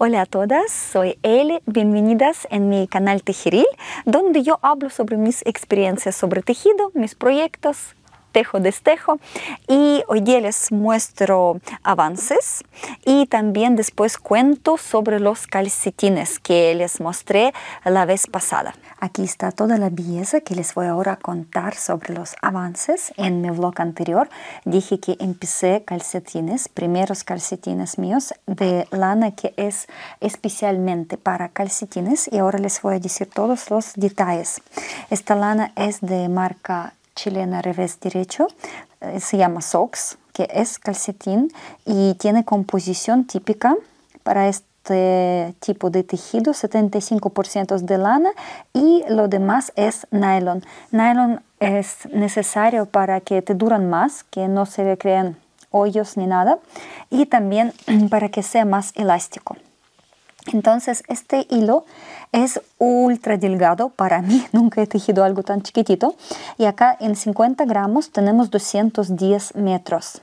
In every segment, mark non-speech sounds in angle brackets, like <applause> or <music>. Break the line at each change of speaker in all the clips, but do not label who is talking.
Hola a todas, soy Eli, bienvenidas en mi canal Tejeril, donde yo hablo sobre mis experiencias sobre tejido, mis proyectos, tejo destejo y hoy les muestro avances y también después cuento sobre los calcetines que les mostré la vez pasada. Aquí está toda la belleza que les voy ahora a contar sobre los avances. En mi vlog anterior dije que empecé calcetines, primeros calcetines míos de lana que es especialmente para calcetines y ahora les voy a decir todos los detalles. Esta lana es de marca chilena revés derecho, eh, se llama socks, que es calcetín y tiene composición típica para este tipo de tejido, 75% de lana y lo demás es nylon. Nylon es necesario para que te duran más, que no se creen hoyos ni nada y también <clears throat> para que sea más elástico. Entonces este hilo es ultra delgado, para mí <laughs> nunca he tejido algo tan chiquitito y acá en 50 gramos tenemos 210 metros.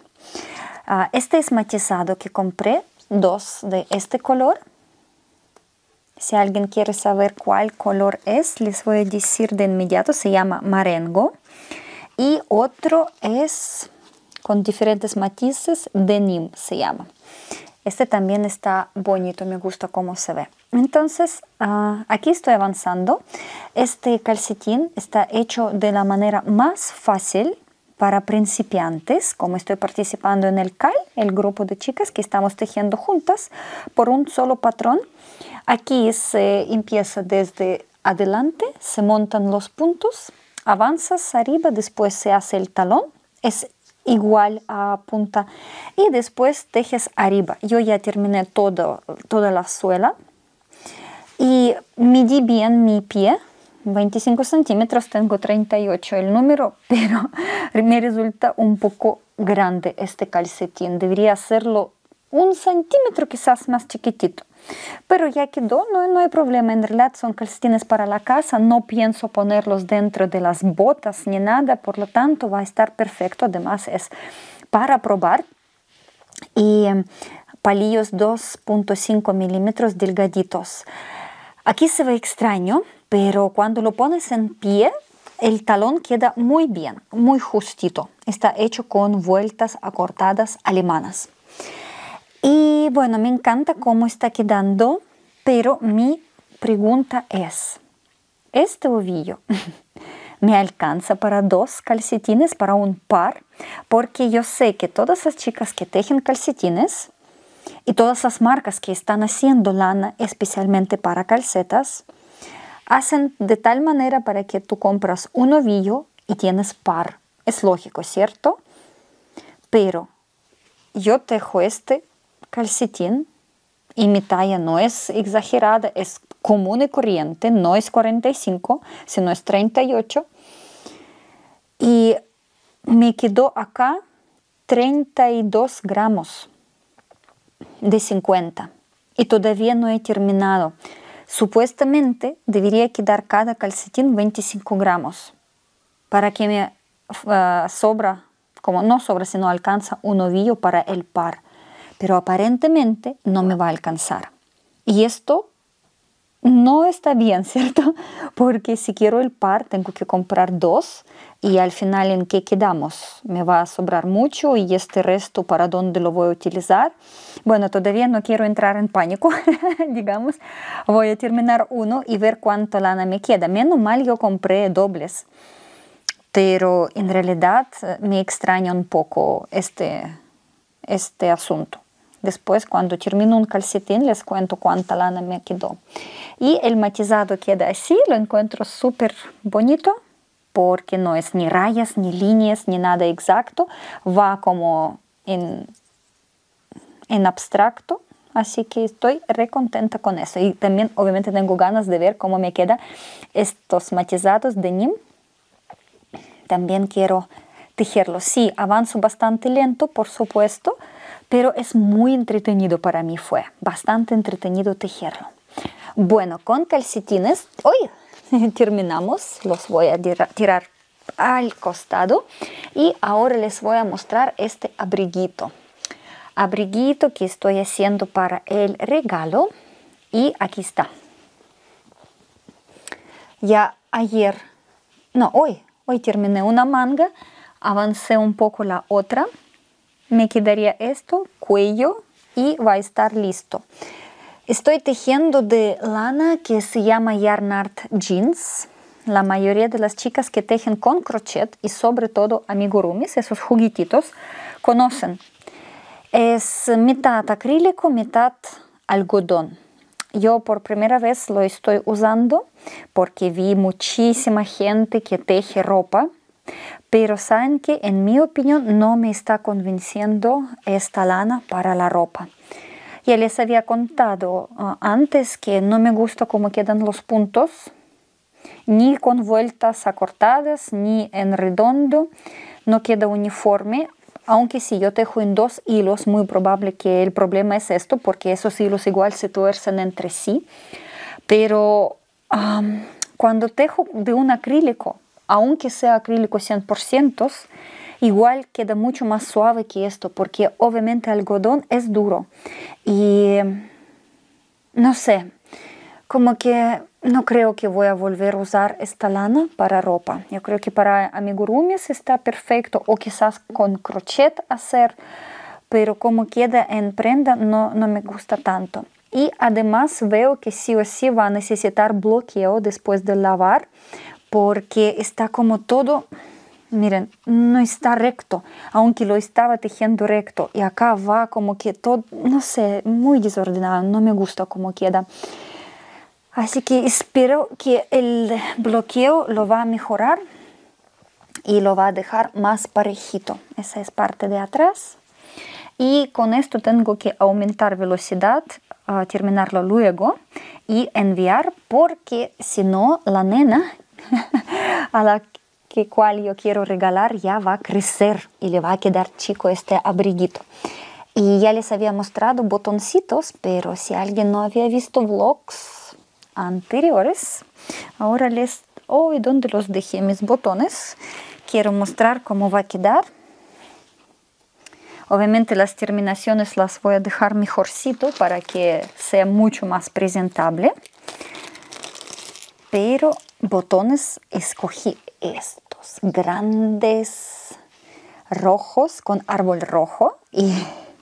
Ah, este es matizado que compré, dos de este color. Si alguien quiere saber cuál color es, les voy a decir de inmediato, se llama Marengo. Y otro es con diferentes matices, Denim se llama. Este también está bonito, me gusta cómo se ve. Entonces, ah, aquí estoy avanzando. Este calcetín está hecho de la manera más fácil para principiantes, como estoy participando en el CAL, el grupo de chicas que estamos tejiendo juntas por un solo patrón. Aquí se empieza desde adelante, se montan los puntos, avanzas arriba, después se hace el talón. Es igual a punta y después tejes arriba yo ya terminé todo toda la suela y midí bien mi pie 25 centímetros tengo 38 el número <laughs> pero me resulta un poco grande este calcetín debería hacerlo un centímetro quizás más chiquitito pero ya quedó, no, hay problema. En realidad son calcetines para la casa, no pienso ponerlos dentro de las botas ni nada, por lo tanto va a estar perfecto. Además es para probar y em, palillos 2.5 milímetros delgaditos. Aquí se ve extraño, pero cuando lo pones en pie, el talón queda muy bien, muy justito. Está hecho con vueltas acortadas alemanas. Y bueno, me encanta cómo está quedando, pero mi pregunta es, ¿este ovillo <laughs> me alcanza para dos calcetines, para un par? Porque yo sé que todas las chicas que tejen calcetines y todas las marcas que están haciendo lana especialmente para calcetas, hacen de tal manera para que tú compras un ovillo y tienes par. Es lógico, ¿cierto? Pero yo tejo este calcetín y mi talla no es exagerada, es común y corriente, no es 45, sino es 38. Y me quedó acá 32 gramos de 50 y todavía no he terminado. Supuestamente debería quedar cada calcetín 25 gramos para que me ah, sobra, como no sobra, sino alcanza un ovillo para el par pero aparentemente no me va a alcanzar. Y esto no está bien, <laughs> ¿cierto? Porque si quiero el par, tengo que comprar dos y al final en qué quedamos. Me va a sobrar mucho y este resto para dónde lo voy a utilizar. Bueno, todavía no quiero entrar en pánico, <laughs> digamos. Voy a terminar uno y ver cuánto lana me queda. Menos mal yo compré dobles, pero en realidad eh, me extraña un poco este, este asunto. Después, cuando termino un calcetín, les cuento cuánta lana me quedó. Y el matizado queda así, lo encuentro súper bonito porque no es ni rayas, ni líneas, ni nada exacto. Va como en, en abstracto. Así que estoy recontenta con eso. Y también obviamente tengo ganas de ver cómo me quedan estos matizados de NIM. También quiero tejerlos. Sí, avanzo bastante lento, por supuesto, pero es muy entretenido para mí fue, bastante entretenido tejerlo. Bueno, con calcetines, hoy <laughs> terminamos, los voy a tirar al costado y ahora les voy a mostrar este abriguito. Abriguito que estoy haciendo para el regalo y aquí está. Ya ayer, no, hoy, hoy terminé una manga, avancé un poco la otra me quedaría esto, cuello y va a estar listo. Estoy tejiendo de lana que se llama yarnart Jeans. La mayoría de las chicas que tejen con crochet y sobre todo amigurumis, esos juguetitos, conocen. Es mitad acrílico, mitad algodón. Yo por primera vez lo estoy usando porque vi muchísima gente que teje ropa pero saben que en mi opinión no me está convenciendo esta lana para la ropa. Ya les había contado ah, antes que no me gusta cómo quedan los puntos, ni con vueltas acortadas, ni en redondo, no queda uniforme. Aunque si yo tejo en dos hilos, muy probable que el problema es esto, porque esos hilos igual se tuercen entre sí. Pero cuando tejo de un acrílico, aunque sea acrílico 100%, igual queda mucho más suave que esto, porque obviamente algodón es duro. Y no sé, como que no creo que voy a volver a usar esta lana para ropa. Yo creo que para amigurumis está perfecto, o quizás con crochet hacer, pero como queda en prenda no, no me gusta tanto. Y además veo que sí o sí va a necesitar bloqueo después de lavar, porque está como todo, miren, no está recto, aunque lo estaba tejiendo recto y acá va como que todo, no sé, muy desordenado, no me gusta cómo queda. Así que espero que el bloqueo lo va a mejorar y lo va a dejar más parejito. Esa es parte de atrás. Y con esto tengo que aumentar velocidad, ah, terminarlo luego y enviar porque si no la nena <laughs> a la que cual yo quiero regalar ya va a crecer y le va a quedar chico este abriguito. Y ya les había mostrado botoncitos, pero si alguien no había visto vlogs anteriores, ahora les... hoy oh, y ¿dónde los dejé mis botones? Quiero mostrar cómo va a quedar. Obviamente las terminaciones las voy a dejar mejorcito para que sea mucho más presentable. Pero botones escogí estos grandes rojos con árbol rojo y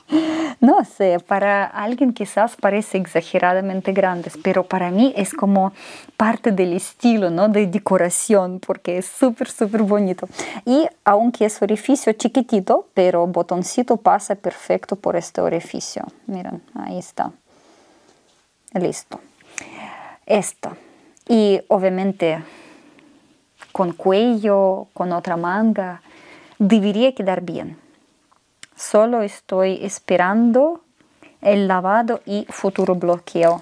<laughs> no sé, para alguien quizás parece exageradamente grandes, pero para mí es como parte del estilo, ¿no? De decoración, porque es súper, súper bonito. Y aunque es orificio chiquitito, pero botoncito pasa perfecto por este orificio. Miren, ahí está. Listo. Esto y obviamente con cuello, con otra manga, debería quedar bien. Solo estoy esperando el lavado y futuro bloqueo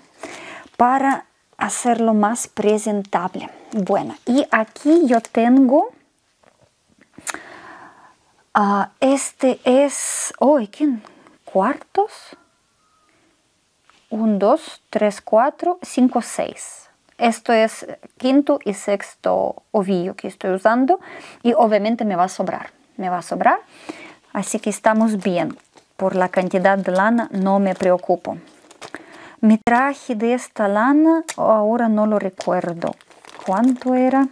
para hacerlo más presentable. Bueno, y aquí yo tengo... Ah, este es... Oh, ¿quién? ¿Cuartos? un dos tres cuatro cinco seis esto es quinto y sexto ovillo que estoy usando y obviamente me va a sobrar, me va a sobrar. Así que estamos bien. Por la cantidad de lana no me preocupo. Me traje de esta lana, ahora no lo recuerdo. ¿Cuánto era?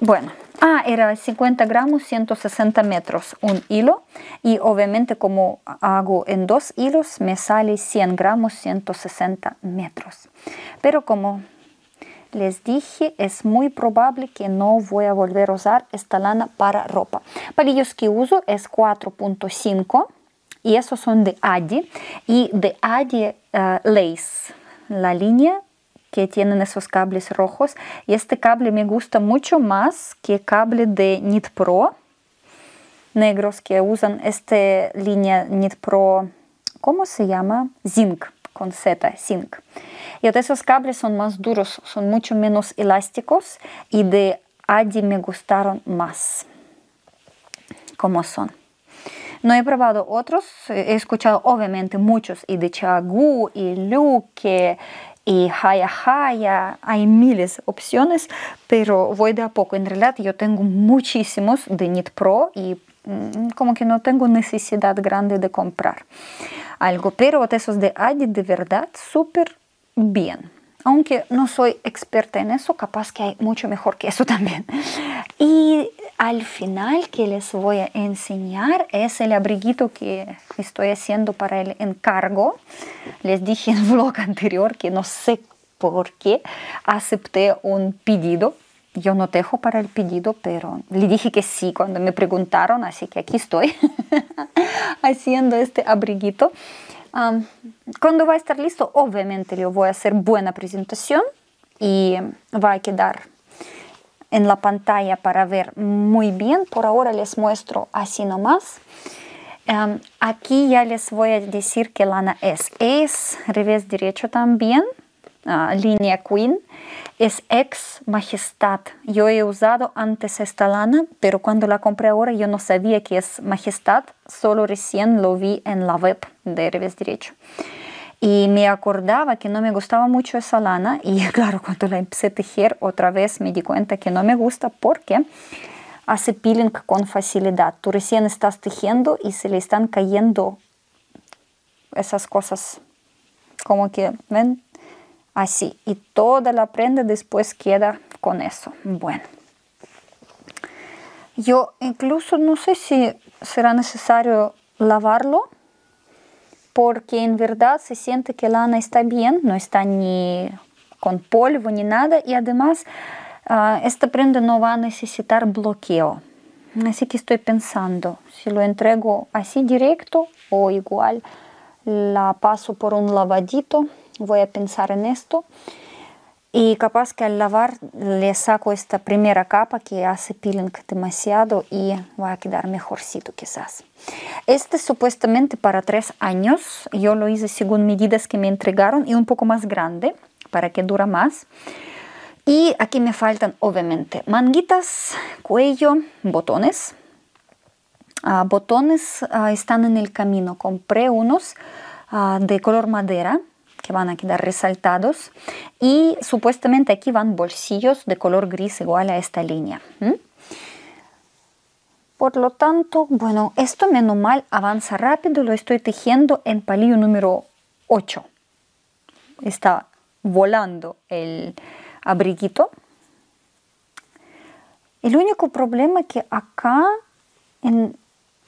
Bueno, Ah, era 50 gramos, 160 metros, un hilo. Y obviamente como hago en dos hilos, me sale 100 gramos, 160 metros. Pero como les dije, es muy probable que no voy a volver a usar esta lana para ropa. Palillos que uso es 4.5 y esos son de Adi y de Adi eh, Lace. La línea que tienen esos cables rojos. Y este cable me gusta mucho más que cable de Knit Pro negros que usan esta línea Knit Pro, ¿cómo se llama? Zinc, con Z, Zinc. Y esos cables son más duros, son mucho menos elásticos y de Adi me gustaron más como son. No he probado otros, he escuchado obviamente muchos, y de Chagu, y Luke, y hay miles de opciones, pero voy de a poco. En realidad yo tengo muchísimos de Knit Pro y mm, como que no tengo necesidad grande de comprar algo, pero estos esos de Adi de verdad súper bien aunque no soy experta en eso, capaz que hay mucho mejor que eso <laughs> también. Y al final que les voy a enseñar es el abriguito que estoy haciendo para el encargo. Les dije en el vlog <laughs> anterior que no sé por qué acepté un pedido. Yo no tejo para el pedido, pero le dije que sí cuando me preguntaron, así que aquí estoy <laughs> haciendo este abriguito cuando va a estar listo, obviamente le voy a hacer buena presentación y va a quedar en la pantalla para ver muy bien. Por ahora les muestro así nomás. aquí ya les voy a decir que lana es es revés derecho también, ah, línea queen, es ex majestad. Yo he usado antes esta lana, pero cuando la compré ahora yo no sabía que es majestad, solo recién lo vi en la web de revés derecho. Y me acordaba que no me gustaba mucho esa lana y <laughs> claro, cuando la empecé a tejer otra vez me di cuenta que no me gusta porque hace peeling con facilidad. Tú recién estás tejiendo y se le están cayendo esas cosas como que, ven, así. Y toda la prenda después queda con eso. Bueno. Yo incluso no sé si será necesario lavarlo porque en verdad se siente que Lana está bien, no está ni con polvo ni nada y además ah, esta prenda no va a necesitar bloqueo. Así que estoy pensando si lo entrego así directo o igual la paso por un lavadito. Voy a pensar en esto. Y capaz que al lavar le saco esta primera capa que hace peeling demasiado y va a quedar mejorcito quizás. Este supuestamente para tres años. Yo lo hice según medidas que me entregaron y un poco más grande para que dura más. Y aquí me faltan obviamente manguitas, cuello, botones. botones están en el camino. Compré unos de color madera que van a quedar resaltados y supuestamente aquí van bolsillos de color gris igual a esta línea. Por lo tanto, bueno, esto menos mal avanza rápido, lo estoy tejiendo en palillo número 8. Está volando el abriguito. El único problema que acá en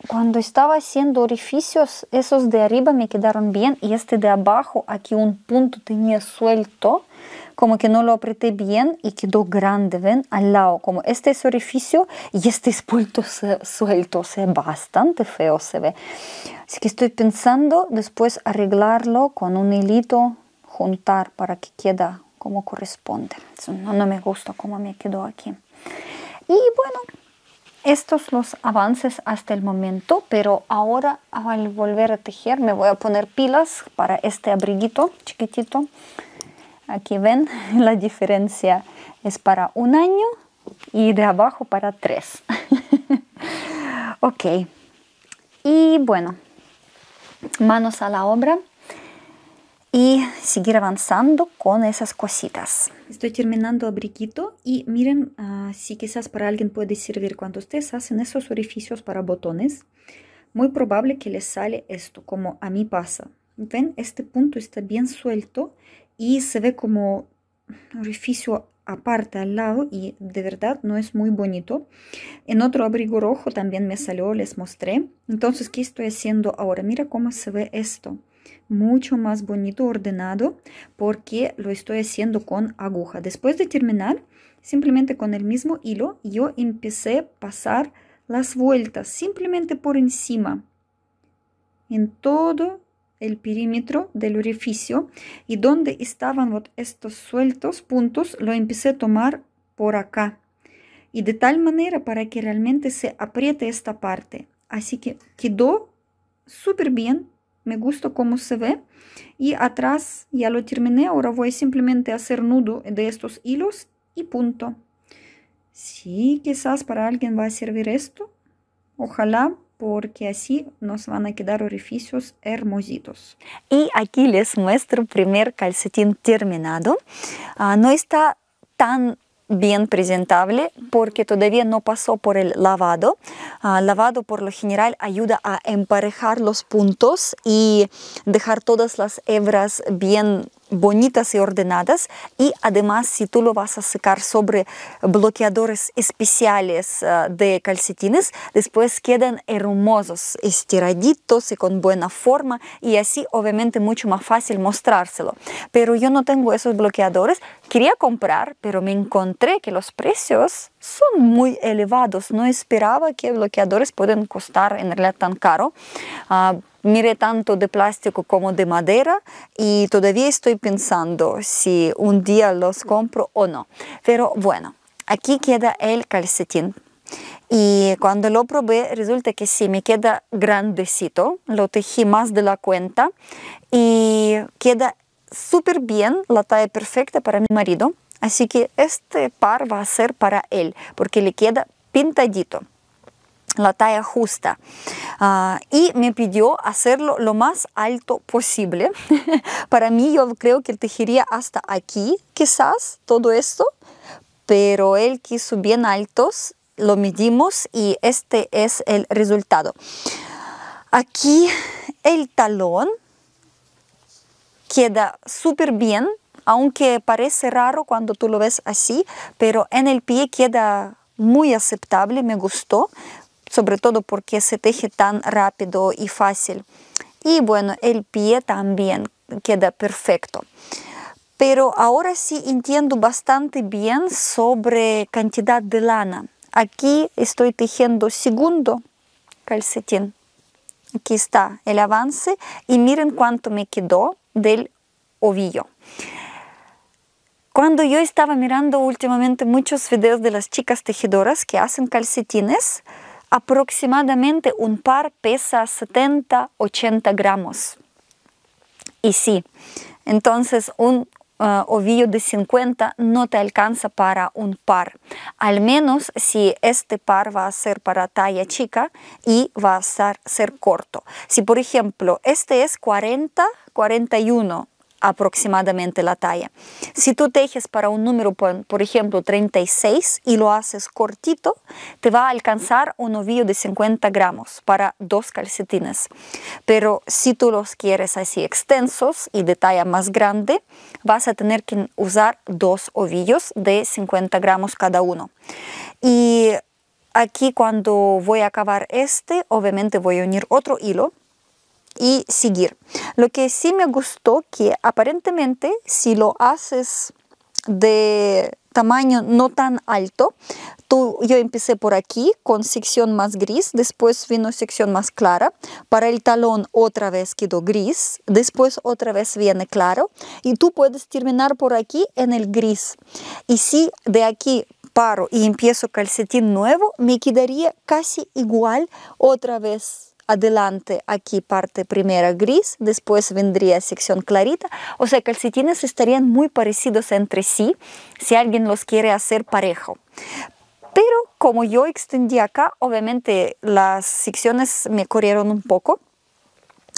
cuando estaba haciendo orificios, esos de arriba me quedaron bien y este de abajo, aquí un punto tenía suelto, como que no lo apreté bien y quedó grande, ven, al lado, como este es orificio y este es punto suelto, o sea, bastante feo se ve. Así que estoy pensando después arreglarlo con un hilito, juntar para que quede como corresponde. No, no me gusta como me quedó aquí. Y bueno, estos los avances hasta el momento, pero ahora al volver a tejer me voy a poner pilas para este abriguito chiquitito. Aquí ven <laughs> la diferencia es para un año y de abajo para tres. <laughs> ok. Y bueno, manos a la obra y seguir avanzando con esas cositas. Estoy terminando abriquito y miren ah, si quizás para alguien puede servir cuando ustedes hacen esos orificios para botones. Muy probable que les sale esto, como a mí pasa. Ven, este punto está bien suelto y se ve como orificio aparte al lado y de verdad no es muy bonito. En otro abrigo rojo también me salió, les mostré. Entonces, ¿qué estoy haciendo ahora? Mira cómo se ve esto mucho más bonito ordenado porque lo estoy haciendo con aguja. Después de terminar, simplemente con el mismo hilo, yo empecé a pasar las vueltas simplemente por encima en todo el perímetro del orificio y donde estaban estos sueltos puntos lo empecé a tomar por acá y de tal manera para que realmente se apriete esta parte así que quedó súper bien me gusta cómo se ve. Y atrás ya lo terminé, ahora voy simplemente a hacer nudo de estos hilos y punto. Sí, quizás para alguien va a servir esto. Ojalá, porque así nos van a quedar orificios hermositos. Y aquí les muestro primer calcetín terminado. Ah, no está tan bien presentable porque todavía no pasó por el lavado. Ah, lavado por lo general ayuda a emparejar los puntos y dejar todas las hebras bien bonitas y ordenadas y además si tú lo vas a secar sobre bloqueadores especiales eh, de calcetines después quedan hermosos estiraditos y con buena forma y así obviamente mucho más fácil mostrárselo pero yo no tengo esos bloqueadores quería comprar pero me encontré que los precios son muy elevados no esperaba que bloqueadores pueden costar en realidad tan caro ah, Mire tanto de plástico como de madera y todavía estoy pensando si un día los compro o no. Pero bueno, aquí queda el calcetín. Y cuando lo probé resulta que sí, me queda grandecito, lo tejí más de la cuenta y queda súper bien, la talla perfecta para mi marido. Así que este par va a ser para él, porque le queda pintadito la talla justa. Ah, y me pidió hacerlo lo más alto posible. <laughs> Para mí yo creo que tejería hasta aquí, quizás, todo esto. Pero él quiso bien altos, lo medimos y este es el resultado. Aquí el talón queda súper bien, aunque parece raro cuando tú lo ves así, pero en el pie queda muy aceptable, me gustó, sobre todo porque se teje tan rápido y fácil. Y bueno, el pie también queda perfecto. Pero ahora sí entiendo bastante bien sobre cantidad de lana. Aquí estoy tejiendo segundo calcetín. Aquí está el avance y miren cuánto me quedó del ovillo. Cuando yo estaba mirando últimamente muchos videos de las chicas tejedoras que hacen calcetines, aproximadamente un par pesa 70-80 gramos. Y sí, entonces un uh, ovillo de 50 no te alcanza para un par, al menos si este par va a ser para talla chica y va a ser, ser corto. Si por ejemplo este es 40, 41 aproximadamente la talla. Si tú tejes para un número, por ejemplo, 36 y lo haces cortito, te va a alcanzar un ovillo de 50 gramos para dos calcetines. Pero si tú los quieres así extensos y de talla más grande, vas a tener que usar dos ovillos de 50 gramos cada uno. Y aquí cuando voy a acabar este, obviamente voy a unir otro hilo y seguir. Lo que sí me gustó que aparentemente si lo haces de tamaño no tan alto, tú, yo empecé por aquí con sección más gris, después vino sección más clara, para el talón otra vez quedó gris, después otra vez viene claro y tú puedes terminar por aquí en el gris. Y si de aquí paro y empiezo calcetín nuevo, me quedaría casi igual otra vez adelante aquí parte primera gris, después vendría sección clarita, o sea calcetines estarían muy parecidos entre sí si alguien los quiere hacer parejo. Pero como yo extendí acá, obviamente las secciones me corrieron un poco.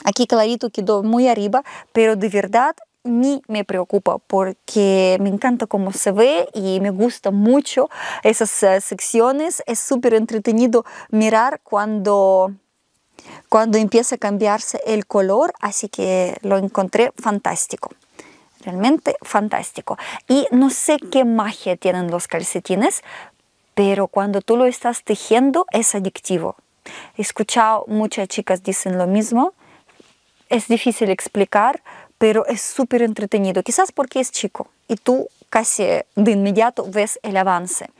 Aquí clarito quedó muy arriba, pero de verdad ni me preocupa porque me encanta cómo se ve y me gusta mucho esas eh, secciones. Es súper entretenido mirar cuando cuando empieza a cambiarse el color, así que lo encontré fantástico. Realmente fantástico. Y no sé qué magia tienen los calcetines, pero cuando tú lo estás tejiendo es adictivo. He escuchado muchas chicas dicen lo mismo. Es difícil explicar, pero es súper entretenido. Quizás porque es chico y tú casi de inmediato ves el avance.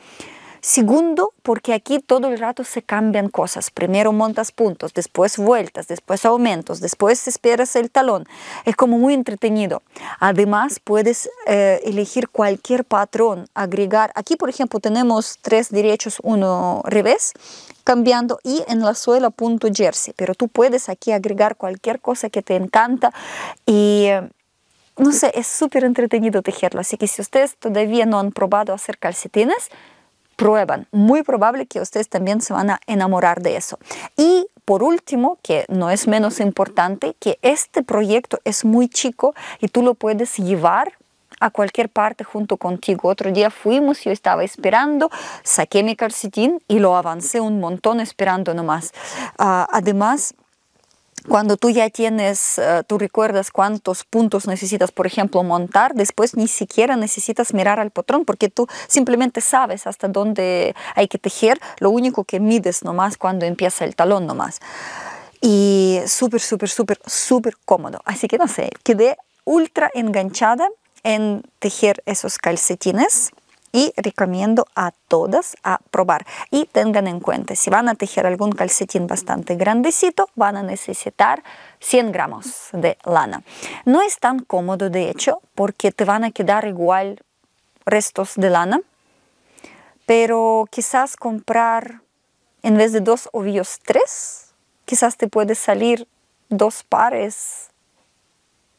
Segundo, porque aquí todo el rato se cambian cosas. Primero montas puntos, después vueltas, después aumentos, después esperas el talón. Es como muy entretenido. Además, puedes eh, elegir cualquier patrón, agregar. Aquí, por ejemplo, tenemos tres derechos, uno revés, cambiando y en la suela punto jersey. Pero tú puedes aquí agregar cualquier cosa que te encanta y eh, no sé, es súper entretenido tejerlo. Así que si ustedes todavía no han probado hacer calcetines, prueban. Muy probable que ustedes también se van a enamorar de eso. Y por último, que no es menos importante, que este proyecto es muy chico y tú lo puedes llevar a cualquier parte junto contigo. Otro día fuimos, yo estaba esperando, saqué mi calcetín y lo avancé un montón esperando nomás. Ah, además, cuando tú ya tienes, eh, tú recuerdas cuántos puntos necesitas, por ejemplo, montar, después ni siquiera necesitas mirar al patrón porque tú simplemente sabes hasta dónde hay que tejer, lo único que mides nomás cuando empieza el talón nomás. Y súper, súper, súper, súper cómodo. Así que no sé, quedé ultra enganchada en tejer esos calcetines y recomiendo a todas a probar. Y tengan en cuenta, si van a tejer algún calcetín bastante grandecito, van a necesitar 100 gramos de lana. No es tan cómodo, de hecho, porque te van a quedar igual restos de lana, pero quizás comprar en vez de dos ovillos, tres, quizás te puede salir dos pares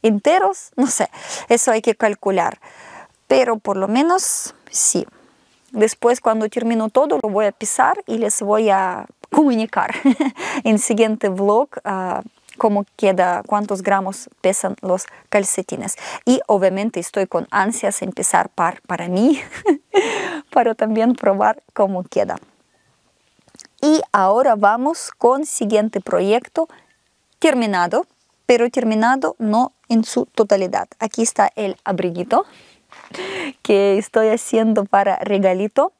enteros, no sé, eso hay que calcular pero por lo menos sí. Después, cuando termino todo, lo voy a pisar y les voy a comunicar <laughs> en siguiente vlog ah, cómo queda, cuántos gramos pesan los calcetines. Y obviamente estoy con ansias empezar par para mí, <laughs> para también probar cómo queda. Y ahora vamos con siguiente proyecto terminado, pero terminado no en su totalidad. Aquí está el abriguito que estoy haciendo para regalito.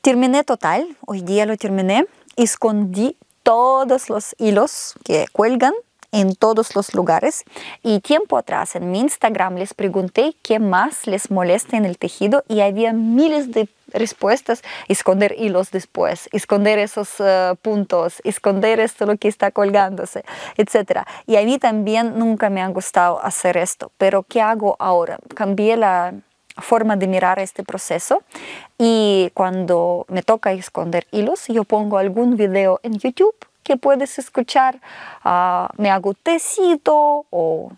Terminé total, hoy día lo terminé. Escondí todos los hilos que cuelgan en todos los lugares y tiempo atrás en mi Instagram les pregunté qué más les molesta en el tejido y había miles de respuestas, esconder hilos después, esconder esos eh, puntos, esconder esto lo que está colgándose, etc. Y a mí también nunca me ha gustado hacer esto, pero ¿qué hago ahora? Cambié la forma de mirar este proceso y cuando me toca esconder hilos, yo pongo algún video en YouTube que puedes escuchar, ah, me hago tecito o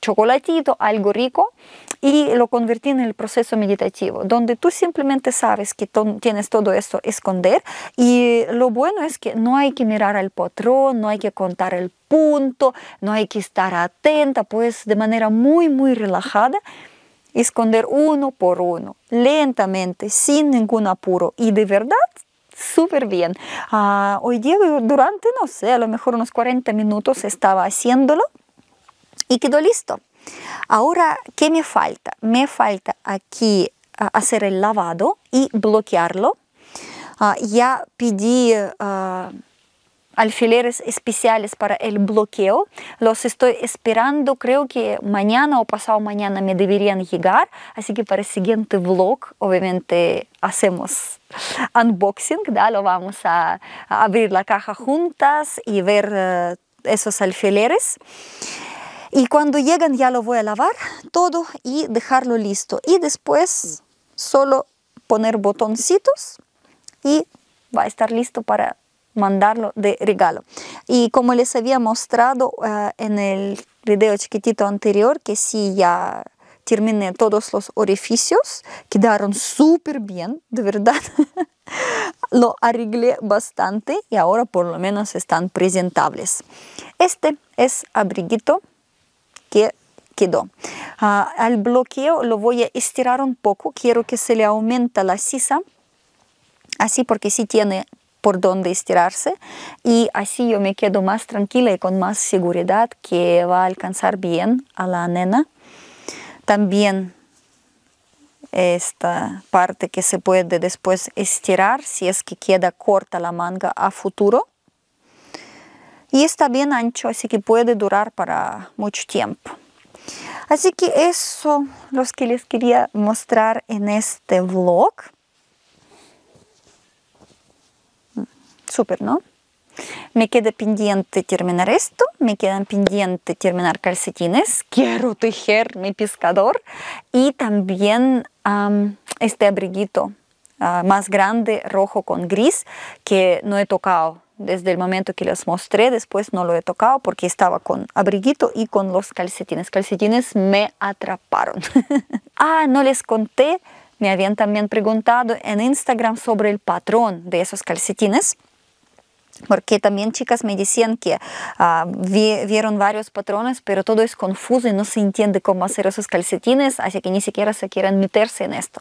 chocolatito, algo rico, y lo convertí en el proceso meditativo, donde tú simplemente sabes que tienes todo esto esconder y lo bueno es que no hay que mirar al patrón, no hay que contar el punto, no hay que estar atenta, pues de manera muy, muy relajada esconder uno por uno, lentamente, sin ningún apuro y de verdad súper bien. Ah, hoy día durante, no sé, a lo mejor unos 40 minutos estaba haciéndolo y quedó listo. Ahora, ¿qué me falta? Me falta aquí ah, hacer el lavado y bloquearlo. Ah, ya pedí ah, alfileres especiales para el bloqueo. Los estoy esperando, creo que mañana o pasado mañana me deberían llegar, así que para el siguiente vlog obviamente hacemos <laughs> unboxing, ¿da? lo vamos a, abrir la caja juntas y ver esos alfileres. Y cuando llegan ya lo voy a lavar todo y dejarlo listo. Y después solo poner botoncitos y va a estar listo para mandarlo de regalo. Y como les había mostrado eh, en el video chiquitito anterior, que si ya terminé todos los orificios, quedaron súper bien, de verdad. <laughs> lo arreglé bastante y ahora por lo menos están presentables. Este es abriguito que quedó. al bloqueo lo voy a estirar un poco, quiero que se le aumenta la sisa, así porque si tiene por dónde estirarse y así yo me quedo más tranquila y con más seguridad que va a alcanzar bien a la nena. También esta parte que se puede después estirar si es que queda corta la manga a futuro y está bien ancho, así que puede durar para mucho tiempo. Así que eso los que les quería mostrar en este vlog. Mm, súper, ¿no? Me queda pendiente terminar esto, me quedan pendiente terminar calcetines, <laughs> quiero tejer mi pescador y también este abriguito ah, más grande, rojo con gris, que no he tocado desde el momento que les mostré, después no lo he tocado porque estaba con abriguito y con los calcetines. Calcetines me atraparon. <laughs> ah, no les conté, me habían también preguntado en Instagram sobre el patrón de esos calcetines. Porque también chicas me decían que ah, vieron varios patrones, pero todo es confuso y no se entiende cómo hacer esos calcetines, así que ni siquiera se quieren meterse en esto.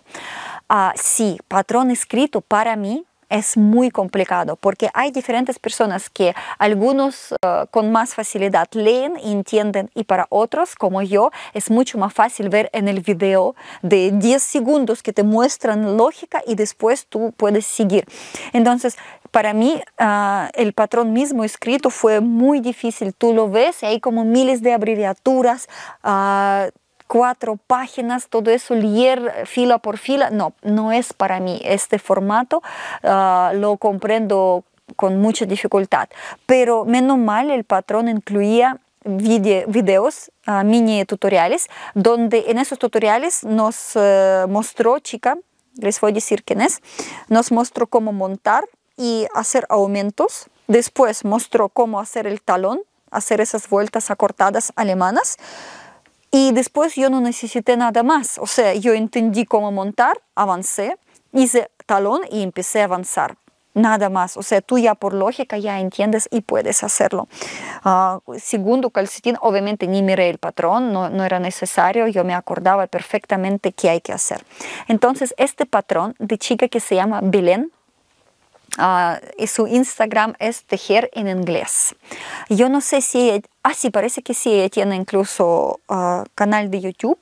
Ah, sí, patrón escrito para mí es muy complicado porque hay diferentes personas que algunos eh, con más facilidad leen entienden y para otros como yo es mucho más fácil ver en el video de 10 segundos que te muestran lógica y después tú puedes seguir. Entonces, para mí ah, el patrón mismo escrito fue muy difícil, tú lo ves, hay como miles de abreviaturas. Ah, cuatro páginas, todo eso, leer fila por fila, no, no es para mí. Este formato ah, lo comprendo con mucha dificultad. Pero menos mal el patrón incluía videos, ah, mini tutoriales, donde en esos tutoriales nos eh, mostró chica, les voy a decir quién es, nos mostró cómo montar y hacer aumentos. Después mostró cómo hacer el talón, hacer esas vueltas acortadas alemanas. Y después yo no necesité nada más. O sea, yo entendí cómo montar, avancé, hice talón y empecé a avanzar. Nada más. O sea, tú ya por lógica ya entiendes y puedes hacerlo. Ah, segundo calcetín, obviamente ni miré el patrón, no, no era necesario, yo me acordaba perfectamente qué hay que hacer. Entonces, este patrón de chica que se llama Belén, y ah, eh, su Instagram es tejer en inglés. Yo no sé si, ella, ah sí, parece que sí, ella tiene incluso ah, canal de YouTube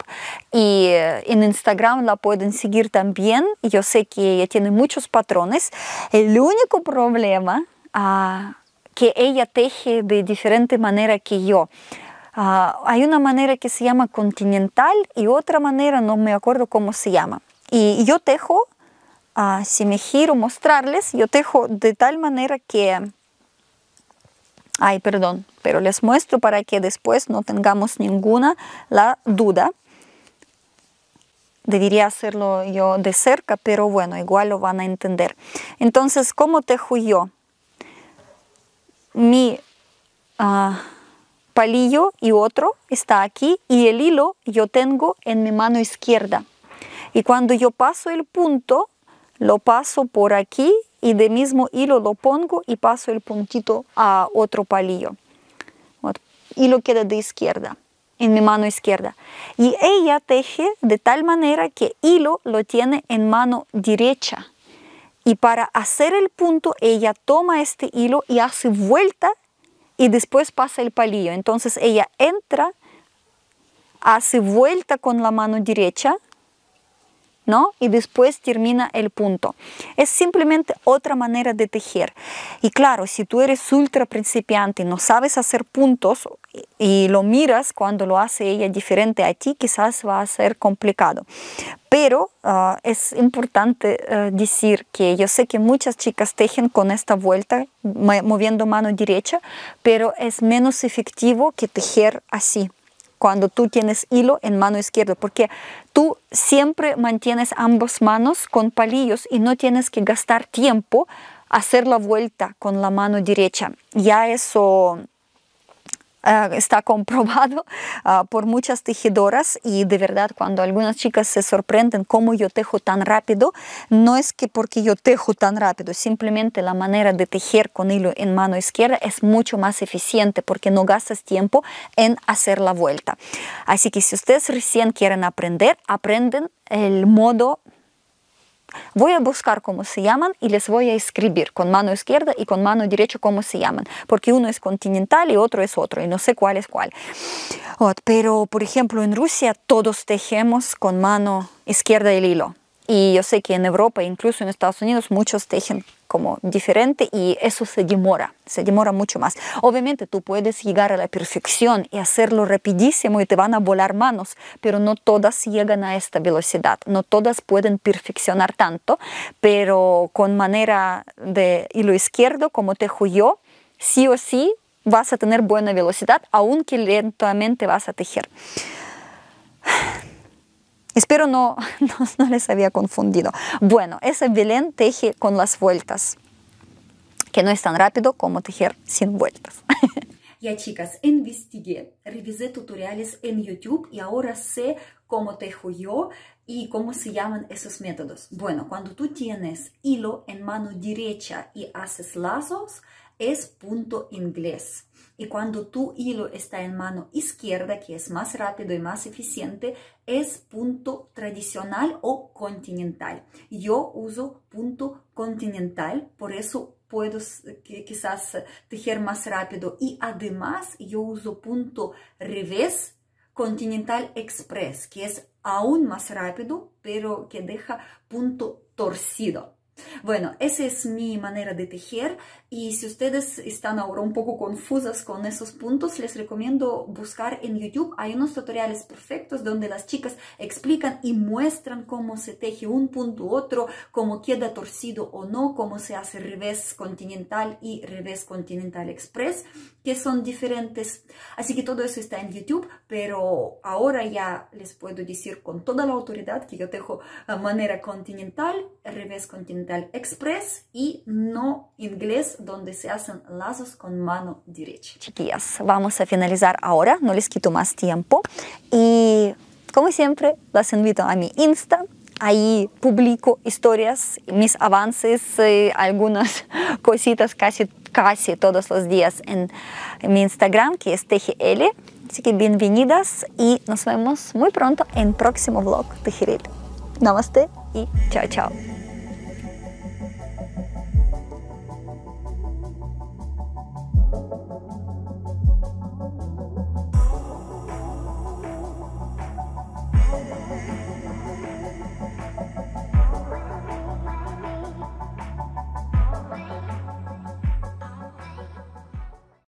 y eh, en Instagram la pueden seguir también. Yo sé que ella tiene muchos patrones. El único problema ah, que ella teje de diferente manera que yo. hay una manera que se llama continental y otra manera, no me acuerdo cómo se llama. Y yo tejo si me giro mostrarles, yo tejo de tal manera que... Ay, perdón, pero les muestro para que después no tengamos ninguna la duda. Debería hacerlo yo de cerca, pero bueno, igual lo van a entender. Entonces, ¿cómo tejo yo? Mi ah, palillo y otro está aquí y el hilo yo tengo en mi mano izquierda. Y cuando yo paso el punto lo paso por aquí y de mismo hilo lo pongo y paso el puntito a otro palillo. Hilo queda de izquierda, en mi mano izquierda. Y ella teje de tal manera que hilo lo tiene en mano derecha. Y para hacer el punto, ella toma este hilo y hace vuelta y después pasa el palillo. Entonces ella entra, hace vuelta con la mano derecha, ¿no? Y después termina el punto. Es simplemente otra manera de tejer. Y claro, si tú eres ultra principiante y no sabes hacer puntos y lo miras cuando lo hace ella diferente a ti, quizás va a ser complicado. Pero ah, es importante eh, decir que yo sé que muchas chicas tejen con esta vuelta, moviendo mano derecha, pero es menos efectivo que tejer así cuando tú tienes hilo en mano izquierda, porque tú siempre mantienes ambas manos con palillos y no tienes que gastar tiempo hacer la vuelta con la mano derecha. Ya eso <laughs> Ah, está comprobado <laughs> ah, por muchas tejedoras y de verdad cuando algunas chicas se sorprenden cómo yo tejo tan rápido, no es que porque yo tejo tan rápido, simplemente la manera de tejer con hilo en mano izquierda es mucho más eficiente porque no gastas tiempo en hacer la vuelta. Así que si ustedes recién quieren aprender, aprenden el modo Voy a buscar cómo se llaman y les voy a escribir con mano izquierda y con mano derecha cómo se llaman, porque uno es continental y otro es otro, y no sé cuál es cuál. Pero, por ejemplo, en Rusia todos tejemos con mano izquierda el hilo. Y yo sé que en Europa, incluso en Estados Unidos, muchos tejen como diferente y eso se demora, se demora mucho más. Obviamente tú puedes llegar a la perfección y hacerlo rapidísimo y te van a volar manos, pero no todas llegan a esta velocidad, no todas pueden perfeccionar tanto, pero con manera de hilo izquierdo, como tejo yo, sí o sí vas a tener buena velocidad, aunque lentamente vas a tejer. Espero <laughs> no, no, les había confundido. Bueno, ese Belén teje con las vueltas, que no es tan rápido como tejer sin vueltas. <laughs> Ya chicas, investigué, revisé tutoriales en YouTube y ahora sé cómo tejo yo y cómo se llaman esos métodos. Bueno, cuando tú tienes hilo en mano derecha y haces lazos, es punto inglés. Y cuando tu hilo está en mano izquierda, que es más rápido y más eficiente, es punto tradicional o continental. Yo uso punto continental, por eso puedo quizás tejer más rápido. Y además yo uso punto revés Continental Express, que es aún más rápido, pero que deja punto torcido. Bueno, esa es mi manera de tejer y si ustedes están ahora un poco confusas con esos puntos, les recomiendo buscar en YouTube. Hay unos tutoriales perfectos donde las chicas explican y muestran cómo se teje un punto u otro, cómo queda torcido o no, cómo se hace revés continental y revés continental express, que son diferentes. Así que todo eso está en YouTube, pero ahora ya les puedo decir con toda la autoridad que yo tejo manera continental, revés continental Express y no inglés donde se hacen lazos con mano derecha. Chiquillas, vamos a finalizar ahora, no les quito más tiempo y como siempre las invito a mi Insta. Ahí publico historias, mis avances, eh, algunas <laughs> cositas casi, casi todos los días en, mi Instagram, que es TGL. Así que bienvenidas y nos vemos muy pronto en próximo vlog de Jiril. Namaste y chao chao.